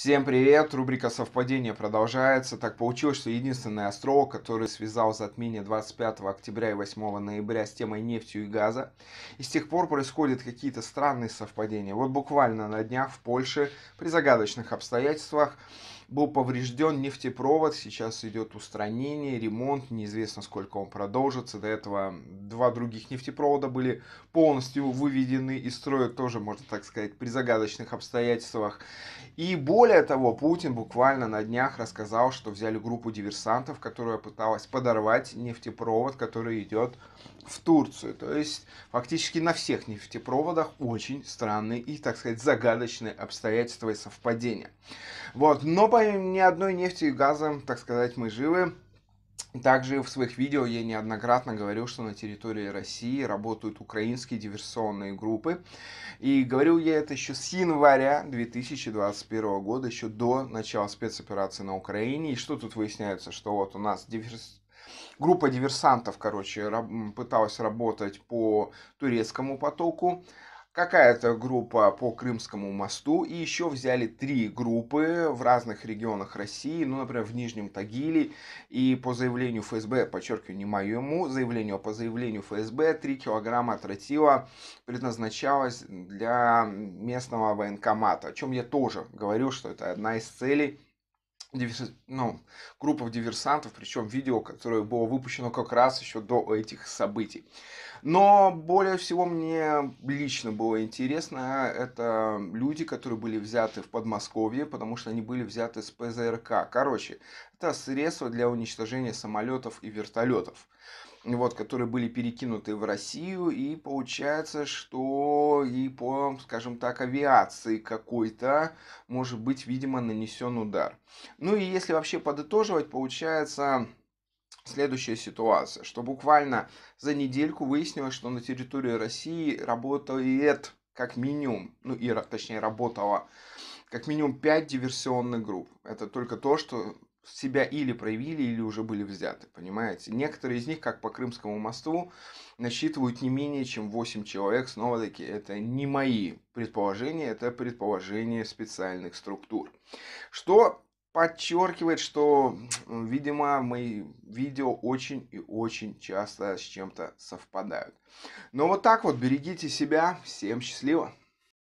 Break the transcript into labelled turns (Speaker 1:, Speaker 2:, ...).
Speaker 1: Всем привет! Рубрика совпадения продолжается. Так получилось, что единственный островок, который связал затмение 25 октября и 8 ноября с темой нефтью и газа, и с тех пор происходят какие-то странные совпадения. Вот буквально на днях в Польше при загадочных обстоятельствах был поврежден нефтепровод, сейчас идет устранение, ремонт, неизвестно сколько он продолжится. До этого два других нефтепровода были полностью выведены из строя, тоже, можно так сказать, при загадочных обстоятельствах. И более того, Путин буквально на днях рассказал, что взяли группу диверсантов, которая пыталась подорвать нефтепровод, который идет в Турцию. То есть фактически на всех нефтепроводах очень странные и, так сказать, загадочные обстоятельства и совпадения. Вот, но по по ни одной нефти и газа, так сказать, мы живы. Также в своих видео я неоднократно говорил, что на территории России работают украинские диверсионные группы. И говорил я это еще с января 2021 года, еще до начала спецоперации на Украине. И что тут выясняется, что вот у нас диверс... группа диверсантов, короче, раб... пыталась работать по турецкому потоку какая-то группа по Крымскому мосту, и еще взяли три группы в разных регионах России, ну, например, в Нижнем Тагиле, и по заявлению ФСБ, подчеркиваю, не моему заявлению, а по заявлению ФСБ, 3 килограмма тротила предназначалось для местного военкомата, о чем я тоже говорю, что это одна из целей диверс... ну, группах диверсантов, причем видео, которое было выпущено как раз еще до этих событий. Но более всего мне лично было интересно, это люди, которые были взяты в Подмосковье, потому что они были взяты с ПЗРК. Короче, это средство для уничтожения самолетов и вертолетов вот, которые были перекинуты в Россию, и получается, что и по, скажем так, авиации какой-то может быть, видимо, нанесен удар. Ну и если вообще подытоживать, получается следующая ситуация, что буквально за недельку выяснилось, что на территории России работает как минимум, ну и точнее работало как минимум 5 диверсионных групп. Это только то, что себя или проявили, или уже были взяты, понимаете? Некоторые из них, как по Крымскому мосту, насчитывают не менее чем 8 человек. Снова-таки, это не мои предположения, это предположения специальных структур. Что подчеркивает, что, видимо, мои видео очень и очень часто с чем-то совпадают. Но вот так вот, берегите себя, всем счастливо!